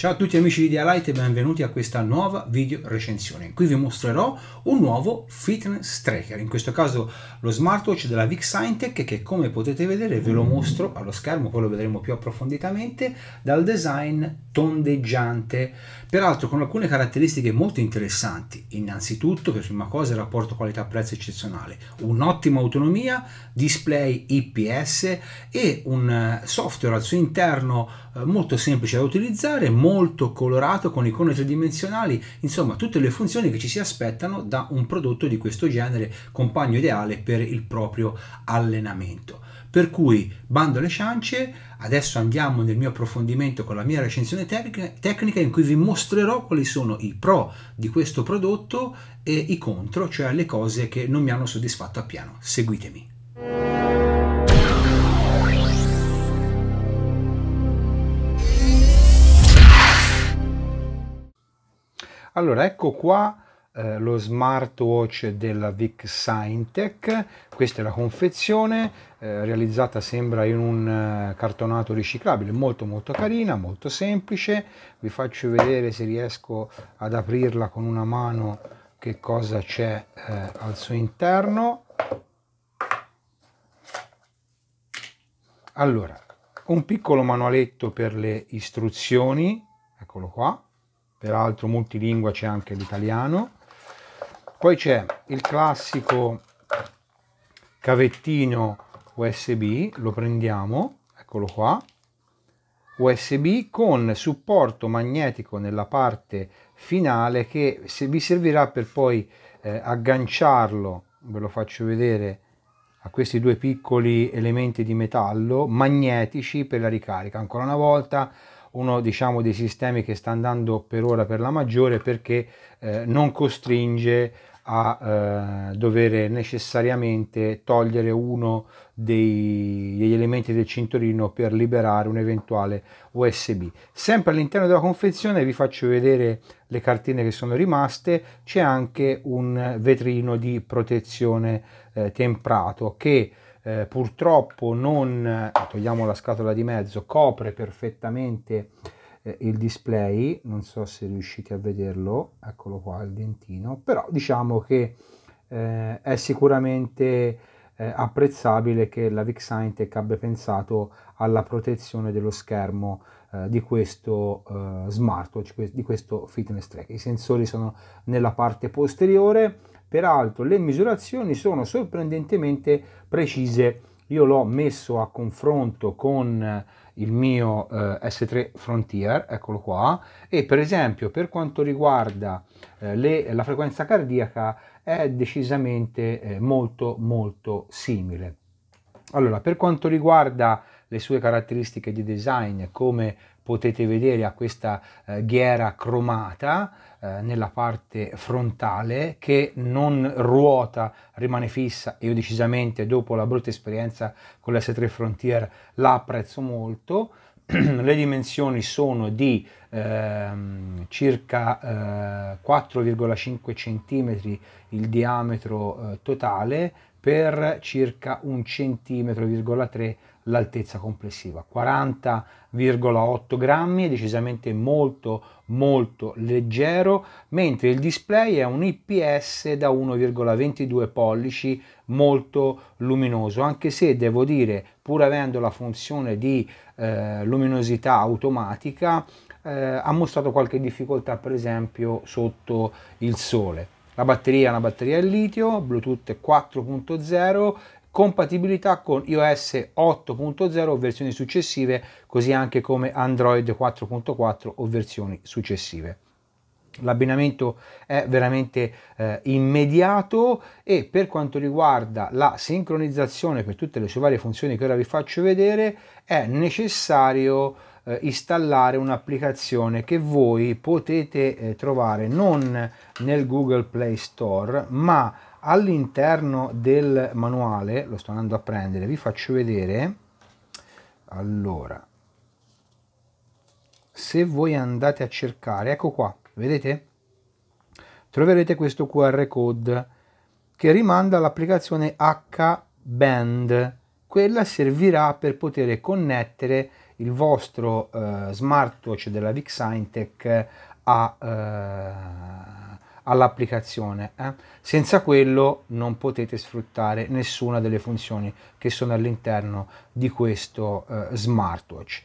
Ciao a tutti amici di Idealite e benvenuti a questa nuova video recensione. In vi mostrerò un nuovo fitness tracker, in questo caso lo smartwatch della Vic Scientech che come potete vedere ve lo mostro allo schermo, poi lo vedremo più approfonditamente, dal design tondeggiante, peraltro con alcune caratteristiche molto interessanti. Innanzitutto, per prima cosa, il rapporto qualità-prezzo eccezionale, un'ottima autonomia, display IPS e un eh, software al suo interno eh, molto semplice da utilizzare, molto molto colorato con icone tridimensionali, insomma tutte le funzioni che ci si aspettano da un prodotto di questo genere, compagno ideale per il proprio allenamento. Per cui bando alle ciance, adesso andiamo nel mio approfondimento con la mia recensione tecnica in cui vi mostrerò quali sono i pro di questo prodotto e i contro, cioè le cose che non mi hanno soddisfatto appieno. Seguitemi. Allora, ecco qua eh, lo smartwatch della Vic Scientech, questa è la confezione, eh, realizzata sembra in un eh, cartonato riciclabile, molto molto carina, molto semplice, vi faccio vedere se riesco ad aprirla con una mano che cosa c'è eh, al suo interno. Allora, un piccolo manualetto per le istruzioni, eccolo qua, peraltro multilingua c'è anche l'italiano. Poi c'è il classico cavettino USB, lo prendiamo, eccolo qua, USB con supporto magnetico nella parte finale che se vi servirà per poi eh, agganciarlo, ve lo faccio vedere, a questi due piccoli elementi di metallo magnetici per la ricarica. Ancora una volta uno diciamo, dei sistemi che sta andando per ora per la maggiore perché eh, non costringe a eh, dover necessariamente togliere uno dei, degli elementi del cinturino per liberare un eventuale USB. Sempre all'interno della confezione vi faccio vedere le cartine che sono rimaste, c'è anche un vetrino di protezione eh, temprato che eh, purtroppo non, eh, togliamo la scatola di mezzo, copre perfettamente eh, il display, non so se riuscite a vederlo, eccolo qua il dentino, però diciamo che eh, è sicuramente eh, apprezzabile che la Vixintech abbia pensato alla protezione dello schermo eh, di questo eh, smartwatch, di questo fitness track. I sensori sono nella parte posteriore, peraltro le misurazioni sono sorprendentemente precise. Io l'ho messo a confronto con eh, il mio eh, S3 Frontier, eccolo qua, e per esempio per quanto riguarda eh, le, la frequenza cardiaca è decisamente eh, molto molto simile. Allora, per quanto riguarda le sue caratteristiche di design come potete vedere a questa eh, ghiera cromata eh, nella parte frontale che non ruota, rimane fissa io decisamente dopo la brutta esperienza con l'S3 Frontier la apprezzo molto le dimensioni sono di eh, circa eh, 4,5 cm il diametro eh, totale per circa un 1,3 3 l'altezza complessiva. 40,8 grammi, è decisamente molto molto leggero, mentre il display è un IPS da 1,22 pollici molto luminoso, anche se devo dire, pur avendo la funzione di eh, luminosità automatica, eh, ha mostrato qualche difficoltà per esempio sotto il sole. La batteria è una batteria al litio, Bluetooth 4.0 compatibilità con iOS 8.0 o versioni successive, così anche come Android 4.4 o versioni successive. L'abbinamento è veramente eh, immediato e per quanto riguarda la sincronizzazione per tutte le sue varie funzioni che ora vi faccio vedere è necessario eh, installare un'applicazione che voi potete eh, trovare non nel Google Play Store ma all'interno del manuale, lo sto andando a prendere, vi faccio vedere, allora, se voi andate a cercare, ecco qua, vedete? Troverete questo QR code che rimanda all'applicazione H-Band, quella servirà per poter connettere il vostro eh, smartwatch della Vixintech a... Eh, all'applicazione. Eh? Senza quello non potete sfruttare nessuna delle funzioni che sono all'interno di questo eh, smartwatch.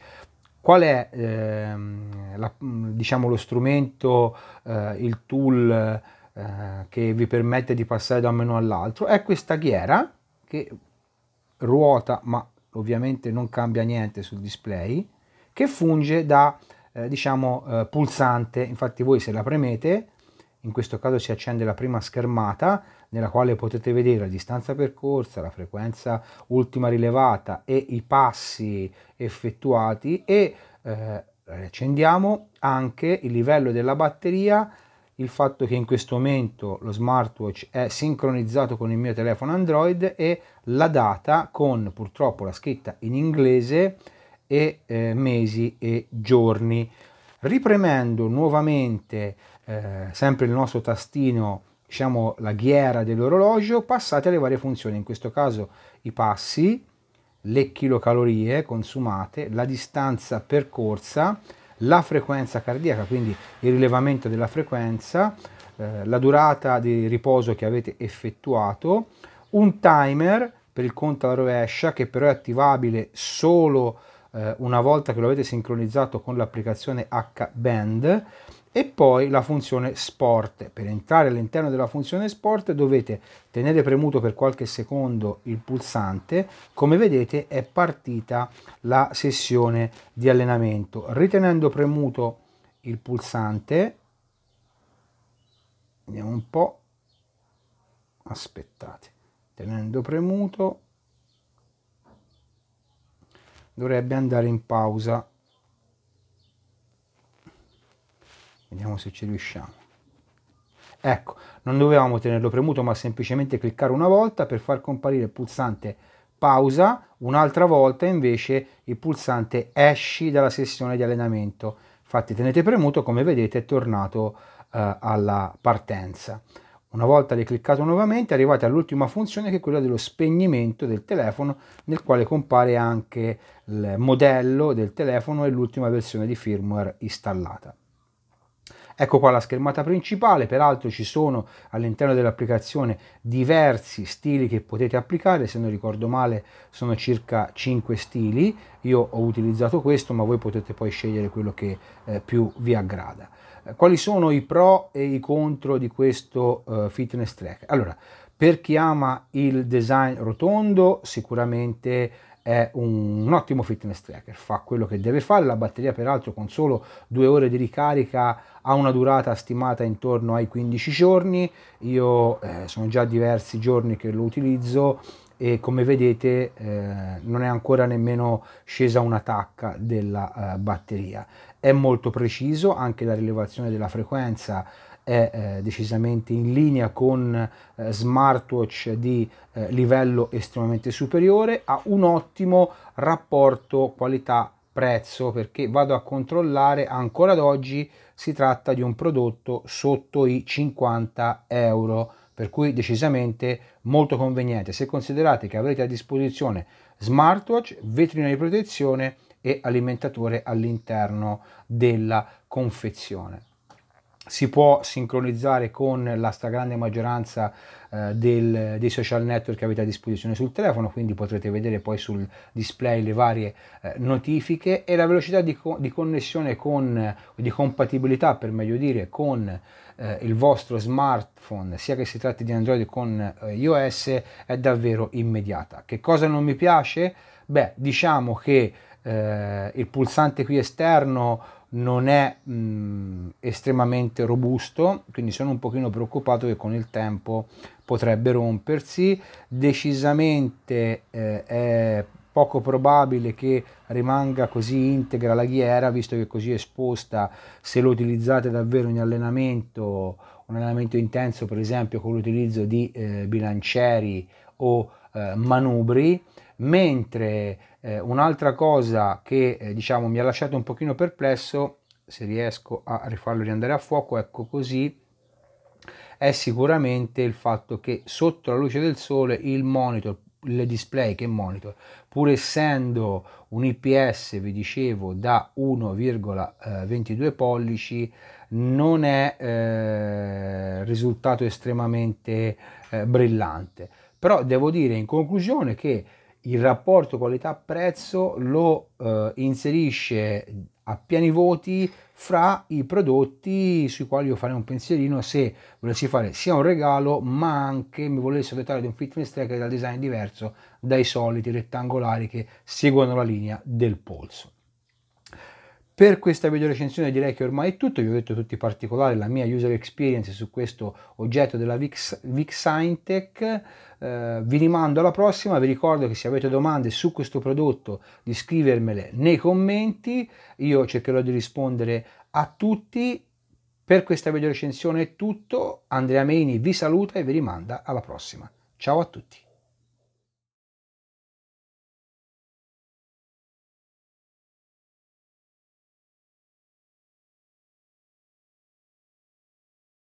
Qual è ehm, la, diciamo, lo strumento, eh, il tool eh, che vi permette di passare da un menu all'altro? È questa ghiera che ruota, ma ovviamente non cambia niente sul display, che funge da eh, diciamo eh, pulsante infatti voi se la premete in questo caso si accende la prima schermata nella quale potete vedere la distanza percorsa, la frequenza ultima rilevata e i passi effettuati e eh, accendiamo anche il livello della batteria, il fatto che in questo momento lo smartwatch è sincronizzato con il mio telefono Android e la data con purtroppo la scritta in inglese e eh, mesi e giorni. Ripremendo nuovamente eh, sempre il nostro tastino, diciamo la ghiera dell'orologio, passate alle varie funzioni, in questo caso i passi, le chilocalorie consumate, la distanza percorsa, la frequenza cardiaca, quindi il rilevamento della frequenza, eh, la durata di riposo che avete effettuato, un timer per il conto alla rovescia che però è attivabile solo eh, una volta che lo avete sincronizzato con l'applicazione H-Band e poi la funzione sport. Per entrare all'interno della funzione sport dovete tenere premuto per qualche secondo il pulsante. Come vedete è partita la sessione di allenamento. Ritenendo premuto il pulsante, vediamo un po', aspettate, tenendo premuto dovrebbe andare in pausa Vediamo se ci riusciamo. Ecco, non dovevamo tenerlo premuto, ma semplicemente cliccare una volta per far comparire il pulsante pausa, un'altra volta invece il pulsante esci dalla sessione di allenamento. Infatti tenete premuto, come vedete è tornato eh, alla partenza. Una volta ricliccato nuovamente arrivate all'ultima funzione che è quella dello spegnimento del telefono nel quale compare anche il modello del telefono e l'ultima versione di firmware installata. Ecco qua la schermata principale, peraltro ci sono all'interno dell'applicazione diversi stili che potete applicare, se non ricordo male sono circa 5 stili, io ho utilizzato questo ma voi potete poi scegliere quello che eh, più vi aggrada. Eh, quali sono i pro e i contro di questo eh, fitness track? Allora, per chi ama il design rotondo sicuramente è un, un, ottimo fitness tracker, fa quello che deve fare, la batteria peraltro con solo due ore di ricarica ha una durata stimata intorno ai 15 giorni, io eh, sono già diversi giorni che lo utilizzo e come vedete eh, non è ancora nemmeno scesa una tacca della eh, batteria, è molto preciso anche la rilevazione della frequenza è eh, decisamente in linea con eh, smartwatch di eh, livello estremamente superiore, ha un ottimo rapporto qualità-prezzo perché vado a controllare ancora ad oggi si tratta di un prodotto sotto i 50 euro per cui decisamente molto conveniente se considerate che avrete a disposizione smartwatch, vetrina di protezione e alimentatore all'interno della confezione si può sincronizzare con la stragrande maggioranza eh, del, dei social network che avete a disposizione sul telefono, quindi potrete vedere poi sul display le varie eh, notifiche e la velocità di, co di connessione con, di compatibilità per meglio dire, con eh, il vostro smartphone, sia che si tratti di Android con eh, iOS, è davvero immediata. Che cosa non mi piace? Beh, diciamo che eh, il pulsante qui esterno non è mh, estremamente robusto, quindi sono un pochino preoccupato che con il tempo potrebbe rompersi. Decisamente eh, è poco probabile che rimanga così integra la ghiera, visto che è così esposta, se lo utilizzate davvero in allenamento, un allenamento intenso per esempio con l'utilizzo di eh, bilancieri o eh, manubri, mentre eh, un'altra cosa che eh, diciamo mi ha lasciato un pochino perplesso, se riesco a rifarlo riandare a fuoco, ecco così, è sicuramente il fatto che sotto la luce del sole il monitor, il display che monitor, pur essendo un IPS, vi dicevo, da 1,22 eh, pollici, non è eh, risultato estremamente eh, brillante. Però devo dire in conclusione che il rapporto qualità-prezzo lo eh, inserisce a pieni voti fra i prodotti sui quali io farei un pensierino se volessi fare sia un regalo ma anche mi volessi dotare di un fitness tracker dal design diverso dai soliti rettangolari che seguono la linea del polso. Per questa video recensione direi che ormai è tutto, vi ho detto tutti i particolari, la mia user experience su questo oggetto della Vix, Vix Scientech, eh, vi rimando alla prossima, vi ricordo che se avete domande su questo prodotto di scrivermele nei commenti, io cercherò di rispondere a tutti. Per questa video recensione è tutto, Andrea Meini vi saluta e vi rimanda alla prossima. Ciao a tutti!